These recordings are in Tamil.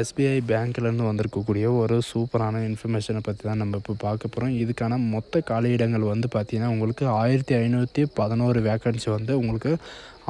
எஸ்பிஐ பேங்க்லேருந்து வந்திருக்கக்கூடிய ஒரு சூப்பரான இன்ஃபர்மேஷனை பற்றி தான் நம்ம இப்போ பார்க்க போகிறோம் இதுக்கான மொத்த காலியிடங்கள் வந்து பார்த்திங்கன்னா உங்களுக்கு ஆயிரத்தி ஐநூற்றி பதினோரு வேக்கன்சி வந்து உங்களுக்கு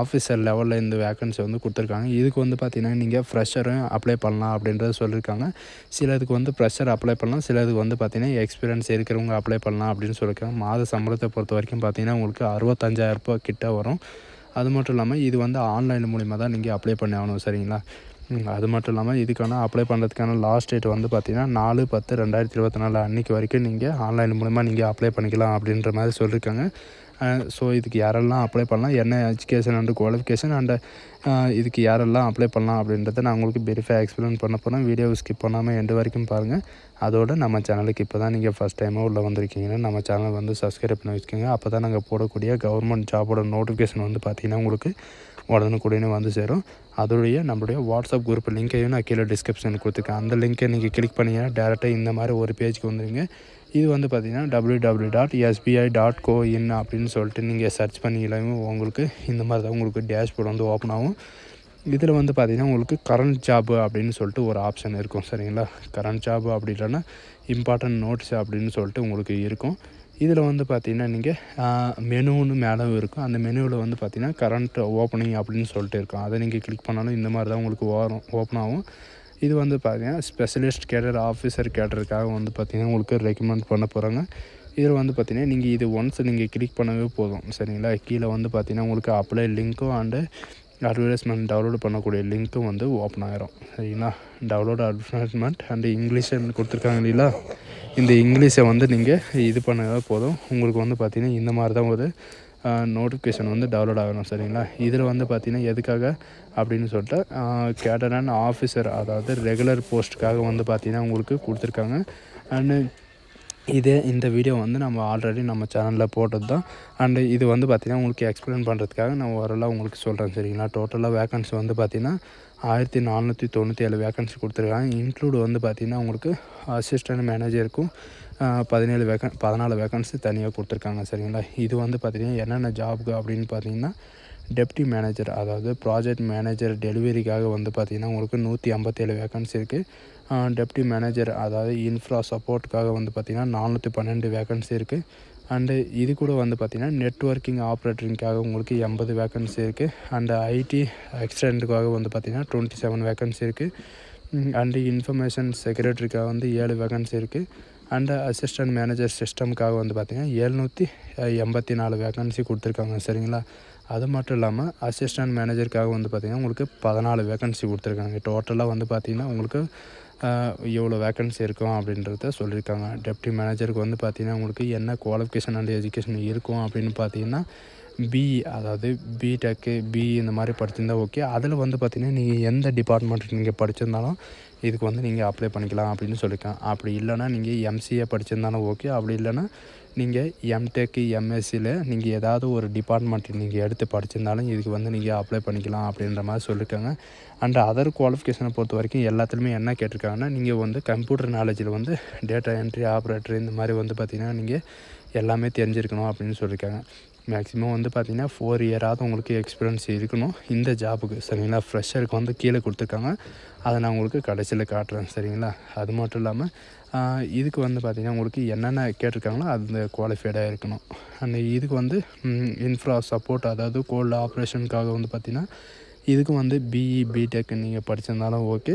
ஆஃபீஸர் லெவலில் இந்த வேக்கன்சி வந்து கொடுத்துருக்காங்க இதுக்கு வந்து பார்த்திங்கன்னா நீங்கள் ஃப்ரெஷரும் அப்ளை பண்ணலாம் அப்படின்றத சொல்லியிருக்காங்க சிலதுக்கு வந்து ஃப்ரெஷர் அப்ளை பண்ணலாம் சிலதுக்கு வந்து பார்த்திங்கன்னா எக்ஸ்பீரியன்ஸ் இருக்கிறவங்க அப்ளை பண்ணலாம் அப்படின்னு சொல்லியிருக்காங்க மாத சம்பளத்தை பொறுத்த வரைக்கும் பார்த்திங்கன்னா உங்களுக்கு அறுபத்தஞ்சாயிரரூபா கிட்ட வரும் அது மட்டும் இல்லாமல் இது வந்து ஆன்லைன் மூலிமா தான் நீங்கள் அப்ளை பண்ணி ஆகணும் சரிங்களா அது மட்டும் இல்லாமல் இதுக்கான அப்ளை பண்ணுறதுக்கான லாஸ்ட் டேட் வந்து பார்த்திங்கன்னா நாலு பத்து ரெண்டாயிரத்தி இருபத்தி நாலு அன்றைக்கி வரைக்கும் நீங்கள் ஆன்லைன் மூலிமா நீங்கள் அப்ளை பண்ணிக்கலாம் அப்படின்ற மாதிரி சொல்லியிருக்காங்க ஸோ இதுக்கு யாரெல்லாம் அப்ளை பண்ணலாம் என்ன எஜுகேஷன் அண்டு குவாலிஃபிகேஷன் அண்டு இதுக்கு யாரெல்லாம் அப்ளை பண்ணலாம் அப்படின்றத நான் உங்களுக்கு பெரிஃபாக எக்ஸ்பிளைன் பண்ண போகிறேன் வீடியோ ஸ்கிப் பண்ணாமல் எண்டு வரைக்கும் பாருங்கள் அதோடு நம்ம சேனலுக்கு இப்போ தான் நீங்கள் ஃபஸ்ட் டைமாக உள்ளே வந்திருக்கீங்கன்னா நம்ம சேனல் வந்து சப்ஸ்கிரைப் பண்ணி வச்சுக்கோங்க அப்போ தான் நாங்கள் போடக்கூடிய கவர்மெண்ட் ஜாபோட நோட்டிஃபிகேஷன் வந்து பார்த்திங்கன்னா உங்களுக்கு உடனுக்குடனே வந்து சேரும் அதோடைய நம்மளுடைய வாட்ஸ்அப் குரூப் லிங்க்கையும் நான் கீழே டிஸ்கிரிப்ஷன் கொடுத்துருக்கேன் அந்த லிங்க்கை நீங்கள் கிளிக் பண்ணிங்கன்னா டேரெக்டாக இந்த மாதிரி ஒரு பேஜுக்கு வந்துடுங்க இது வந்து பார்த்திங்கன்னா W W dot SBI dot co in அப்படின்னு சொல்லிட்டு நீங்கள் சர்ச் பண்ணிக்கலாம் உங்களுக்கு இந்த மாதிரி தான் உங்களுக்கு டேஷ்போர்ட் வந்து ஓப்பன் ஆகும் இதில் வந்து பார்த்திங்கன்னா உங்களுக்கு கரண்ட் ஜாப் அப்படின்னு சொல்லிட்டு ஒரு ஆப்ஷன் இருக்கும் சரிங்களா கரண்ட் ஜாப் அப்படின்னா இம்பார்ட்டன்ட் நோட்ஸ் அப்படின்னு சொல்லிட்டு உங்களுக்கு இருக்கும் இதில் வந்து பார்த்திங்கன்னா நீங்கள் மெனுன்னு மேலும் இருக்கும் அந்த மெனுவில் வந்து பார்த்திங்கன்னா கரண்ட் ஓப்பனிங் அப்படின்னு சொல்லிட்டு இருக்கும் அதை நீங்கள் கிளிக் பண்ணாலும் இந்த மாதிரி தான் உங்களுக்கு ஓரம் ஓப்பன் ஆகும் இது வந்து பார்த்தீங்கன்னா ஸ்பெஷலிஸ்ட் கேடர் ஆஃபீஸர் கேடருக்காக வந்து பார்த்திங்கன்னா உங்களுக்கு ரெக்கமெண்ட் பண்ண போகிறாங்க இதில் வந்து பார்த்திங்கன்னா நீங்கள் இது ஒன்ஸ் நீங்கள் கிளிக் பண்ணவே போதும் சரிங்களா கீழே வந்து பார்த்திங்கன்னா உங்களுக்கு அப்ளை லிங்க்கும் அண்டு அட்வர்டைஸ்மெண்ட் டவுன்லோடு பண்ணக்கூடிய லிங்க்கும் வந்து ஓப்பன் ஆகிரும் சரிங்களா டவுன்லோடு அட்வர்டைஸ்மெண்ட் அண்டு இங்கிலீஷ்னு கொடுத்துருக்காங்க இல்லைங்களா இந்த இங்கிலீஷை வந்து நீங்கள் இது பண்ணால் போதும் உங்களுக்கு வந்து பார்த்திங்கன்னா இந்த மாதிரி தான் ஒரு நோட்டிஃபிகேஷன் வந்து டவுன்லோட் ஆகணும் சரிங்களா இதில் வந்து பார்த்திங்கன்னா எதுக்காக அப்படின்னு சொல்லிட்டு கேட்டரன் ஆஃபீஸர் அதாவது ரெகுலர் போஸ்ட்டுக்காக வந்து பார்த்திங்கன்னா உங்களுக்கு கொடுத்துருக்காங்க அண்டு இதே இந்த வீடியோ வந்து நம்ம ஆல்ரெடி நம்ம சேனலில் போட்டது தான் அண்டு இது வந்து பார்த்திங்கன்னா உங்களுக்கு எக்ஸ்பிளைன் பண்ணுறதுக்காக நான் ஓரளவு உங்களுக்கு சொல்கிறேன் சரிங்களா டோட்டலாக வேக்கன்சி வந்து பார்த்திங்கன்னா ஆயிரத்தி நானூற்றி தொண்ணூற்றி ஏழு வேக்கன்சி கொடுத்துருக்காங்க இன்க்ளூடு வந்து பார்த்திங்கன்னா உங்களுக்கு அசிஸ்டன்ட் மேனேஜருக்கும் பதினேழு வேக்க பதினாலு வேக்கன்சி தனியாக கொடுத்துருக்காங்க சரிங்களா இது வந்து பார்த்திங்கன்னா என்னென்ன ஜாபுக்கு அப்படின்னு பார்த்தீங்கன்னா டெப்டி மேனேஜர் அதாவது ப்ராஜெக்ட் மேனேஜர் டெலிவரிக்காக வந்து பார்த்திங்கன்னா உங்களுக்கு நூற்றி ஐம்பத்தேழு வேக்கன்சி இருக்குது டெப்டி மேனேஜர் அதாவது இன்ஃப்ரா சப்போர்ட்டுக்காக வந்து பார்த்திங்கன்னா நானூற்றி பன்னெண்டு வேக்கன்சி இருக்குது அண்டு இது கூட வந்து பார்த்திங்கன்னா நெட்ஒர்க்கிங் ஆப்ரேட்டரிங்காக உங்களுக்கு எண்பது வேக்கன்சி இருக்குது அண்டு ஐடி எக்ஸ்டெண்டுக்காக வந்து பார்த்திங்கன்னா டுவெண்ட்டி செவன் வேக்கன்சி இருக்குது அண்டு இன்ஃபர்மேஷன் செக்ரட்டரிக்காக வந்து ஏழு வேக்கன்சி இருக்குது அண்டு அசிஸ்டன்ட் மேனேஜர் சிஸ்டம்க்காக வந்து பார்த்திங்கன்னா எழுநூற்றி எண்பத்தி நாலு வேக்கன்சி கொடுத்துருக்காங்க சரிங்களா அது மட்டும் இல்லாமல் அசிஸ்டன்ட் மேனேஜருக்காக வந்து பார்த்திங்கன்னா உங்களுக்கு பதினாலு வேக்கன்சி கொடுத்துருக்காங்க டோட்டலாக வந்து பார்த்திங்கன்னா உங்களுக்கு எவ்வளோ வேக்கன்சி இருக்கும் அப்படின்றத சொல்லியிருக்காங்க டெப்டி மேனேஜருக்கு வந்து பார்த்திங்கன்னா உங்களுக்கு என்ன குவாலிஃபிகேஷன் அண்ட் எஜுகேஷன் இருக்கும் அப்படின்னு பார்த்தீங்கன்னா பிஇ அதாவது பிடெக்கு பிஇ இந்த மாதிரி படிச்சிருந்தா ஓகே அதில் வந்து பார்த்திங்கன்னா நீங்கள் எந்த டிபார்ட்மெண்ட் நீங்கள் படிச்சிருந்தாலும் இதுக்கு வந்து நீங்கள் அப்ளை பண்ணிக்கலாம் அப்படின்னு சொல்லியிருக்கேன் அப்படி இல்லைனா நீங்கள் எம்சிஏ படிச்சிருந்தாலும் ஓகே அப்படி இல்லைனா நீங்கள் எம்டெக்கு எம்எஸ்சியில் நீங்கள் ஏதாவது ஒரு டிபார்ட்மெண்ட் நீங்கள் எடுத்து படிச்சிருந்தாலும் இதுக்கு வந்து நீங்கள் அப்ளை பண்ணிக்கலாம் அப்படின்ற மாதிரி சொல்லியிருக்காங்க அண்ட் அதர் குவாலிஃபிகேஷனை பொறுத்த வரைக்கும் எல்லாத்துலேயுமே என்ன கேட்டிருக்காங்கன்னா நீங்கள் வந்து கம்ப்யூட்டர் நாலேஜில் வந்து டேட்டா என்ட்ரி ஆப்ரேட்டர் இந்த மாதிரி வந்து பார்த்திங்கன்னா நீங்கள் எல்லாமே தெரிஞ்சிருக்கணும் அப்படின்னு சொல்லியிருக்காங்க மேக்ஸிமம் வந்து பார்த்திங்கன்னா ஃபோர் இயராவது உங்களுக்கு எக்ஸ்பீரியன்ஸ் இருக்கணும் இந்த ஜாபுக்கு சரிங்களா ஃப்ரெஷருக்கு வந்து கீழே கொடுத்துருக்காங்க அதை நான் உங்களுக்கு கடைசியில் காட்டுறேன் சரிங்களா அது மட்டும் இல்லாமல் இதுக்கு வந்து பார்த்திங்கன்னா உங்களுக்கு என்னென்ன கேட்டிருக்காங்களோ அது குவாலிஃபைடாக இருக்கணும் அண்ட் இதுக்கு வந்து இன்ஃப்ரா சப்போர்ட் அதாவது கோல்டு ஆப்ரேஷனுக்காக வந்து பார்த்திங்கன்னா இதுக்கு வந்து பிஇ பிடெக் நீங்கள் படிச்சிருந்தாலும் ஓகே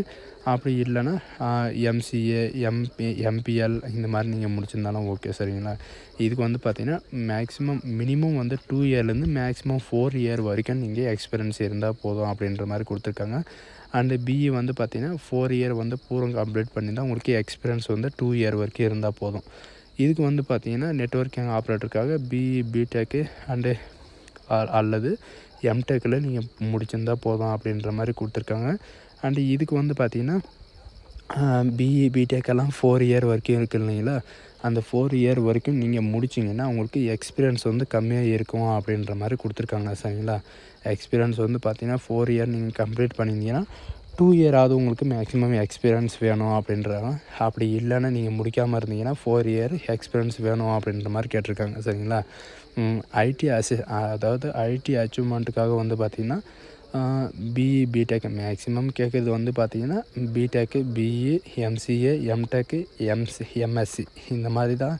அப்படி இல்லைன்னா எம்சிஏ எம்பி எம்பிஎல் இந்த மாதிரி நீங்கள் முடிச்சிருந்தாலும் ஓகே சரிங்களா இதுக்கு வந்து பார்த்திங்கன்னா மேக்ஸிமம் மினிமம் வந்து டூ இயர்லேருந்து மேக்ஸிமம் ஃபோர் இயர் வரைக்கும் நீங்கள் எக்ஸ்பீரியன்ஸ் இருந்தால் போதும் அப்படின்ற மாதிரி கொடுத்துருக்காங்க அண்டு பிஇ வந்து பார்த்திங்கன்னா ஃபோர் இயர் வந்து பூரம் கம்ப்ளீட் பண்ணி தான் உங்களுக்கு எக்ஸ்பீரியன்ஸ் வந்து டூ இயர் வரைக்கும் இருந்தால் போதும் இதுக்கு வந்து பார்த்திங்கன்னா நெட்ஒர்க்கிங் ஆப்ரேட்டருக்காக பிஇ பிடெக்கு அண்டு அல்லது எம்டெக்கில் நீங்கள் முடிச்சிருந்தா போதும் அப்படின்ற மாதிரி கொடுத்துருக்காங்க அண்டு இதுக்கு வந்து பார்த்திங்கன்னா பிஇ பிடெக்கெல்லாம் ஃபோர் இயர் வரைக்கும் இருக்குது இல்லைங்களா அந்த ஃபோர் இயர் வரைக்கும் நீங்கள் முடிச்சிங்கன்னா உங்களுக்கு எக்ஸ்பீரியன்ஸ் வந்து கம்மியாக இருக்கும் அப்படின்ற மாதிரி கொடுத்துருக்காங்க சரிங்களா எக்ஸ்பீரியன்ஸ் வந்து பார்த்திங்கன்னா ஃபோர் இயர் நீங்கள் கம்ப்ளீட் பண்ணியிருந்தீங்கன்னா டூ இயராவது உங்களுக்கு மேக்ஸிமம் எக்ஸ்பீரியன்ஸ் வேணும் அப்படின்றாங்க அப்படி இல்லைன்னா நீங்கள் முடிக்காமல் இருந்தீங்கன்னா ஃபோர் இயர் எக்ஸ்பீரியன்ஸ் வேணும் அப்படின்ற மாதிரி கேட்டிருக்காங்க சரிங்களா ஐடி அசி அதாவது ஐடி அச்சீவ்மெண்ட்டுக்காக வந்து பார்த்திங்கன்னா பிஇ பிடெக் மேக்ஸிமம் e, கேட்குறது வந்து பார்த்திங்கன்னா BTech BE MCA MTech MC MSc இந்த மாதிரி தான்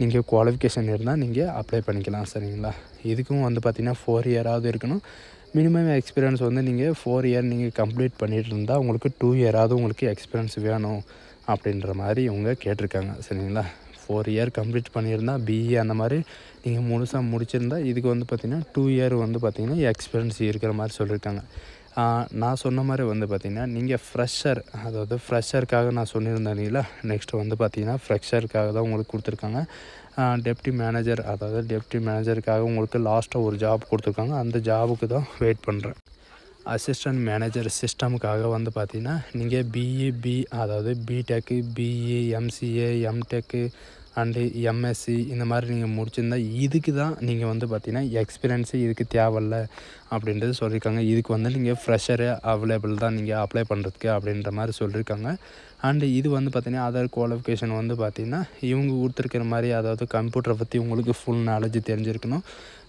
நீங்கள் குவாலிஃபிகேஷன் இருந்தால் நீங்கள் அப்ளை பண்ணிக்கலாம் சரிங்களா இதுக்கும் வந்து பார்த்திங்கன்னா ஃபோர் இயராவது இருக்கணும் மினிமம் எக்ஸ்பீரியன்ஸ் வந்து நீங்கள் ஃபோர் இயர் நீங்கள் கம்ப்ளீட் பண்ணிட்டு இருந்தால் உங்களுக்கு டூ இயராவது உங்களுக்கு எக்ஸ்பீரியன்ஸ் வேணும் அப்படின்ற மாதிரி இவங்க கேட்டிருக்காங்க சரிங்களா ஃபோர் இயர் கம்ப்ளீட் பண்ணியிருந்தா பிஇ e அந்த மாதிரி நீங்கள் முழுசாக முடிச்சிருந்தா இதுக்கு வந்து பார்த்திங்கன்னா டூ இயர் வந்து பார்த்திங்கன்னா எக்ஸ்பீரியன்ஸ் இருக்கிற மாதிரி சொல்லியிருக்காங்க நான் சொன்ன மாதிரி வந்து பார்த்திங்கன்னா நீங்கள் ஃப்ரெஷர் அதாவது ஃப்ரெஷருக்காக நான் சொல்லியிருந்தேன் நெக்ஸ்ட்டு வந்து பார்த்திங்கன்னா ஃப்ரெஷருக்காக தான் உங்களுக்கு கொடுத்துருக்காங்க டெப்டி மேனேஜர் அதாவது டெப்டி மேனேஜருக்காக உங்களுக்கு லாஸ்ட்டாக ஒரு ஜாப் கொடுத்துருக்காங்க அந்த ஜாபுக்கு தான் வெயிட் பண்ணுறேன் அசிஸ்டன்ட் மேனேஜர் சிஸ்டமுக்காக வந்து பார்த்திங்கன்னா நீங்கள் பிஇ பி e, அதாவது BTech BE MCA MTech and MSc இந்த மாதிரி நீங்கள் முடிச்சிருந்தா இதுக்கு தான் நீங்கள் வந்து பார்த்திங்கன்னா எக்ஸ்பீரியன்ஸு இதுக்கு தேவையில்ல அப்படின்றது சொல்லியிருக்காங்க இதுக்கு வந்து நீங்கள் ஃப்ரெஷரு அவைலபிள் தான் நீங்கள் அப்ளை பண்ணுறதுக்கு அப்படின்ற மாதிரி சொல்லியிருக்காங்க அண்டு இது வந்து பார்த்திங்கன்னா அதர் குவாலிஃபிகேஷன் வந்து பார்த்திங்கன்னா இவங்க கொடுத்துருக்கிற மாதிரி அதாவது கம்ப்யூட்டரை பற்றி உங்களுக்கு ஃபுல் நாலேஜ் தெரிஞ்சிருக்கணும்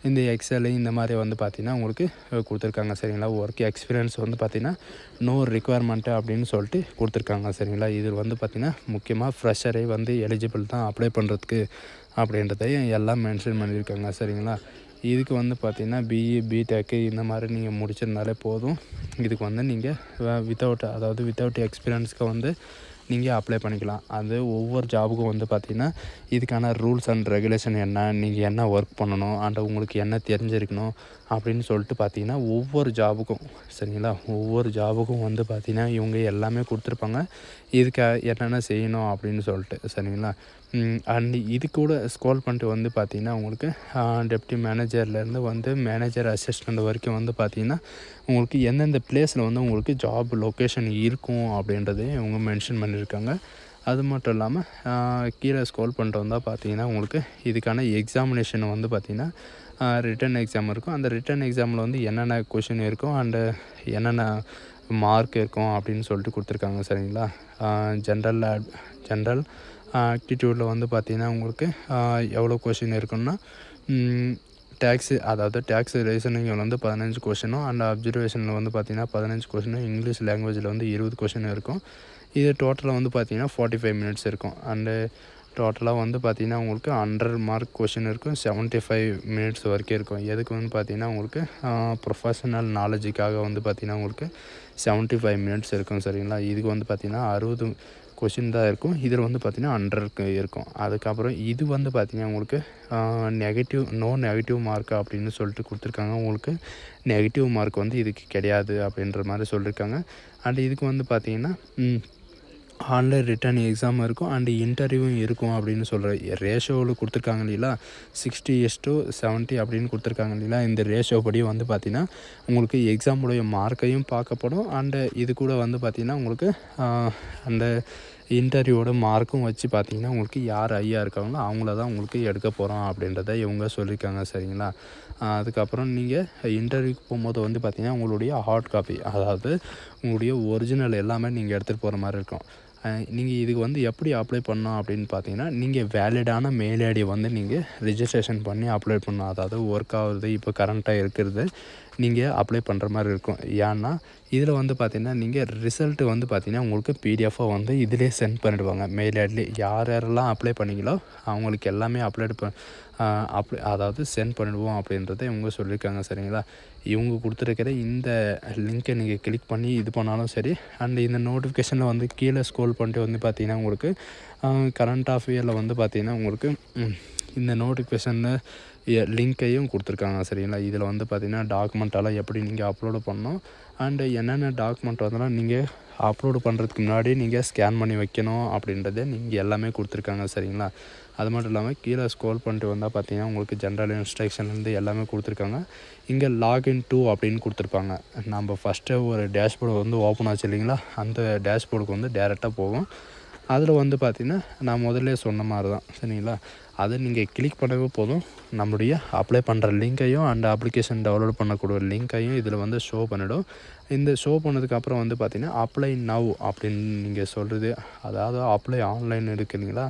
இந்த எக்ஸல் இந்த மாதிரி வந்து பார்த்திங்கன்னா உங்களுக்கு கொடுத்துருக்காங்க சரிங்களா ஒர்க் எக்ஸ்பீரியன்ஸ் வந்து பார்த்திங்கன்னா நோ ரிக்குவயர்மெண்ட்டு அப்படின்னு சொல்லிட்டு கொடுத்துருக்காங்க சரிங்களா இது வந்து பார்த்திங்கன்னா முக்கியமாக ஃப்ரெஷரை வந்து எலிஜிபிள் தான் அப்ளை பண்ணுறதுக்கு அப்படின்றதையும் எல்லாம் மென்ஷன் பண்ணியிருக்காங்க சரிங்களா இதுக்கு வந்து பார்த்திங்கன்னா பிஇ பிடெக்கு e, இந்த மாதிரி நீங்கள் முடிச்சிருந்தாலே போதும் இதுக்கு வந்து நீங்கள் வித்தவுட் அதாவது வித்தவுட் எக்ஸ்பீரியன்ஸ்க்கு வந்து நீங்கள் அப்ளை பண்ணிக்கலாம் அது ஒவ்வொரு ஜாபுக்கும் வந்து பார்த்திங்கன்னா இதுக்கான ரூல்ஸ் அண்ட் ரெகுலேஷன் என்ன நீங்கள் என்ன ஒர்க் பண்ணணும் அண்ட் உங்களுக்கு என்ன தெரிஞ்சிருக்கணும் அப்படின்னு சொல்லிட்டு பார்த்தீங்கன்னா ஒவ்வொரு ஜாபுக்கும் சரிங்களா ஒவ்வொரு ஜாபுக்கும் வந்து பார்த்திங்கன்னா இவங்க எல்லாமே கொடுத்துருப்பாங்க இதுக்கு என்னென்ன செய்யணும் அப்படின்னு சொல்லிட்டு சரிங்களா அண்ட் இது கூட ஸ்கோல் பண்ணிட்டு வந்து பார்த்திங்கன்னா உங்களுக்கு டெப்டி மேனேஜர்லேருந்து வந்து மேனேஜர் அசிஸ்டண்ட் வரைக்கும் வந்து பார்த்திங்கன்னா உங்களுக்கு எந்தெந்த பிளேஸில் வந்து உங்களுக்கு ஜாப் லொக்கேஷன் இருக்கும் அப்படின்றதையும் இவங்க மென்ஷன் பண்ணி பண்ணியிருக்காங்க அது மட்டும் இல்லாமல் கீழே ஸ்கோல் பண்ணிட்டு வந்தால் பார்த்தீங்கன்னா உங்களுக்கு இதுக்கான எக்ஸாமினேஷன் வந்து பார்த்திங்கன்னா ரிட்டன் எக்ஸாம் இருக்கும் அந்த ரிட்டன் எக்ஸாமில் வந்து என்னென்ன கொஷின் இருக்கும் அண்டு என்னென்ன மார்க் இருக்கும் அப்படின்னு சொல்லிட்டு கொடுத்துருக்காங்க சரிங்களா ஜென்ரல் ஜென்ரல் ஆக்டிடியூடில் வந்து பார்த்திங்கன்னா உங்களுக்கு எவ்வளோ கொஷின் இருக்குன்னா டேக்ஸு அதாவது டேக்ஸ் ரீசனிங்கில் வந்து பதினஞ்சு கொஷினும் அண்ட் அப்சர்வேஷனில் வந்து பார்த்திங்கன்னா பதினஞ்சு கொஷினும் இங்கிலீஷ் லாங்குவேஜில் வந்து இருபது கொஷினும் இருக்கும் இது டோட்டலாக வந்து பார்த்திங்கன்னா ஃபார்ட்டி ஃபைவ் மினிட்ஸ் இருக்கும் அண்டு டோட்டலாக வந்து பார்த்திங்கன்னா உங்களுக்கு ஹண்ட்ரட் மார்க் கொஷின் இருக்கும் செவன்ட்டி ஃபைவ் மினிட்ஸ் வரைக்கும் இருக்கும் எதுக்கு வந்து பார்த்திங்கன்னா உங்களுக்கு ப்ரொஃபஷனல் நாலேஜுக்காக வந்து பார்த்திங்கன்னா உங்களுக்கு செவன்ட்டி ஃபைவ் மினிட்ஸ் இருக்கும் சரிங்களா இதுக்கு வந்து பார்த்திங்கன்னா அறுபது கொஷின் தான் இருக்கும் இதில் வந்து பார்த்திங்கன்னா ஹண்ட்ரட் இருக்கும் அதுக்கப்புறம் இது வந்து பார்த்திங்கன்னா உங்களுக்கு நெகட்டிவ் நோ நெகட்டிவ் மார்க் அப்படின்னு சொல்லிட்டு கொடுத்துருக்காங்க உங்களுக்கு நெகட்டிவ் மார்க் வந்து இதுக்கு கிடையாது அப்படின்ற மாதிரி சொல்லியிருக்காங்க அண்ட் இதுக்கு வந்து பார்த்திங்கன்னா ஆன்லைன் ரிட்டர்ன் எக்ஸாம் இருக்கும் அண்டு இன்டர்வியூவும் இருக்கும் அப்படின்னு சொல்கிற ரேஷோவில் கொடுத்துருக்காங்க இல்லைங்களா சிக்ஸ்டி எஸ் டு செவன்ட்டி அப்படின்னு கொடுத்துருக்காங்க இல்லைங்களா இந்த ரேஷோ படி வந்து பார்த்திங்கன்னா உங்களுக்கு எக்ஸாமுடைய மார்க்கையும் பார்க்கப்படும் அண்டு இது கூட வந்து பார்த்திங்கன்னா உங்களுக்கு அந்த இன்டர்வியூவோட மார்க்கும் வச்சு பார்த்தீங்கன்னா உங்களுக்கு யார் ஐயா இருக்காங்களோ அவங்கள தான் உங்களுக்கு எடுக்க போகிறோம் அப்படின்றத இவங்க சொல்லியிருக்காங்க சரிங்களா அதுக்கப்புறம் நீங்கள் இன்டர்வியூக்கு போகும்போது வந்து பார்த்திங்கன்னா உங்களுடைய ஹார்ட் காப்பி அதாவது உங்களுடைய ஒரிஜினல் எல்லாமே நீங்கள் எடுத்துகிட்டு போகிற மாதிரி இருக்கும் நீங்கள் இதுக்கு வந்து எப்படி அப்ளை பண்ணோம் அப்படின்னு பார்த்தீங்கன்னா நீங்கள் வேலிடான மெயில் ஐடி வந்து நீங்கள் ரிஜிஸ்ட்ரேஷன் பண்ணி அப்ளை பண்ணணும் அதாவது ஒர்க் ஆகுது இப்போ கரண்ட்டாக இருக்கிறது நீங்கள் அப்ளை பண்ணுற மாதிரி இருக்கும் ஏன்னா இதில் வந்து பார்த்தீங்கன்னா நீங்கள் ரிசல்ட்டு வந்து பார்த்தீங்கன்னா உங்களுக்கு பிடிஎஃபாக வந்து இதிலே சென்ட் பண்ணிவிடுவாங்க மெயில் ஐடிலே யார் யாரெல்லாம் அப்ளை பண்ணிங்களோ அவங்களுக்கு எல்லாமே அப்ளைட் பண் அப்ளை அதாவது சென்ட் பண்ணிடுவோம் அப்படின்றத இவங்க சொல்லியிருக்காங்க சரிங்களா இவங்க கொடுத்துருக்கிற இந்த லிங்க்கை நீங்கள் கிளிக் பண்ணி இது பண்ணாலும் சரி அண்ட் இந்த நோட்டிஃபிகேஷனில் வந்து கீழே ஸ்க்ரோல் பண்ணிட்டு வந்து பார்த்தீங்கன்னா உங்களுக்கு கரண்ட் ஆஃப் இயரில் வந்து பார்த்திங்கன்னா உங்களுக்கு இந்த நோட்டிஃபிகேஷனில் லிங்க்கையும் கொடுத்துருக்காங்க சரிங்களா இதில் வந்து பார்த்திங்கன்னா டாக்குமெண்ட்டெல்லாம் எப்படி நீங்கள் அப்லோடு பண்ணணும் அண்டு என்னென்ன டாக்குமெண்ட் வந்தாலும் நீங்கள் அப்லோடு பண்ணுறதுக்கு முன்னாடி நீங்கள் ஸ்கேன் பண்ணி வைக்கணும் அப்படின்றத நீங்கள் எல்லாமே கொடுத்துருக்காங்க சரிங்களா அது மட்டும் இல்லாமல் கீழே ஸ்கோல் பண்ணிட்டு வந்தால் பார்த்தீங்கன்னா உங்களுக்கு ஜென்ரல் இன்ஸ்ட்ரக்ஷன்லேருந்து எல்லாமே கொடுத்துருக்காங்க இங்கே லாகின் டூ அப்படின்னு கொடுத்துருப்பாங்க நம்ம ஃபஸ்ட்டு ஒரு டேஷ்போர்டு வந்து ஓப்பன் ஆச்சு இல்லைங்களா அந்த டேஷ்போர்டுக்கு வந்து டேரெக்டாக போகும் அதில் வந்து பார்த்திங்கன்னா நான் முதல்ல சொன்ன மாதிரி தான் சரிங்களா அதை நீங்கள் கிளிக் பண்ணவே போதும் நம்முடைய அப்ளை பண்ணுற லிங்க்கையும் அண்ட் அப்ளிகேஷன் டவுன்லோட் பண்ணக்கூடிய லிங்க்கையும் இதில் வந்து ஷோ பண்ணிவிடும் இந்த ஷோ பண்ணதுக்கப்புறம் வந்து பார்த்திங்கன்னா அப்ளை நவ் அப்படின்னு நீங்கள் சொல்கிறது அதாவது அப்ளை ஆன்லைன் இருக்குதுங்களா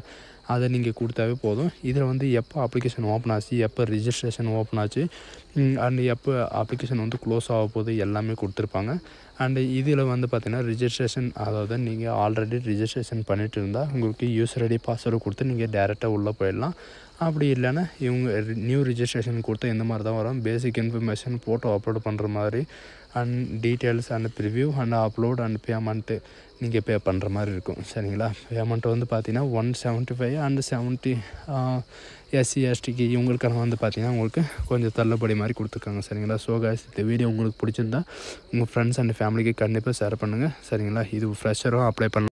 அதை நீங்கள் கொடுத்தாவே போதும் இதில் வந்து எப்போ அப்ளிகேஷன் ஓப்பன் ஆச்சு எப்போ ரிஜிஸ்ட்ரேஷன் ஓப்பன் ஆச்சு அண்டு எப்போ அப்ளிகேஷன் வந்து க்ளோஸ் ஆக போது எல்லாமே கொடுத்துருப்பாங்க அண்டு இதில் வந்து பார்த்திங்கன்னா ரிஜிஸ்ட்ரேஷன் அதாவது நீங்கள் ஆல்ரெடி ரிஜிஸ்ட்ரேஷன் பண்ணிட்டு இருந்தால் உங்களுக்கு யூஸ் ஐடி பாஸ்வேர்டு கொடுத்து நீங்கள் டேரெக்டாக உள்ளே போயிடலாம் அப்படி இல்லைன்னா இவங்க நியூ ரிஜிஸ்ட்ரேஷன் கொடுத்தா இந்த மாதிரி தான் வரும் பேசிக் இன்ஃபர்மேஷன் ஃபோட்டோ அப்லோட் பண்ணுற மாதிரி and details and review and upload and payment நீங்கள் பே பண்ணுற மாதிரி இருக்கும் சரிங்களா பேமெண்ட் வந்து பார்த்தீங்கன்னா one seventy five and seventy SC எஸ்டிக்கு இவங்களுக்கான வந்து பார்த்தீங்கன்னா உங்களுக்கு கொஞ்சம் தள்ளுபடி மாதிரி கொடுத்துருக்காங்க சரிங்களா ஸோ காய்ஸ் இந்த வீடியோ உங்களுக்கு பிடிச்சிருந்தா உங்கள் ஃப்ரெண்ட்ஸ் அண்ட் ஃபேமிலிக்கு கண்டிப்பாக ஷேர் பண்ணுங்கள் சரிங்களா இது ஃப்ரெஷரும் அப்ளை பண்ண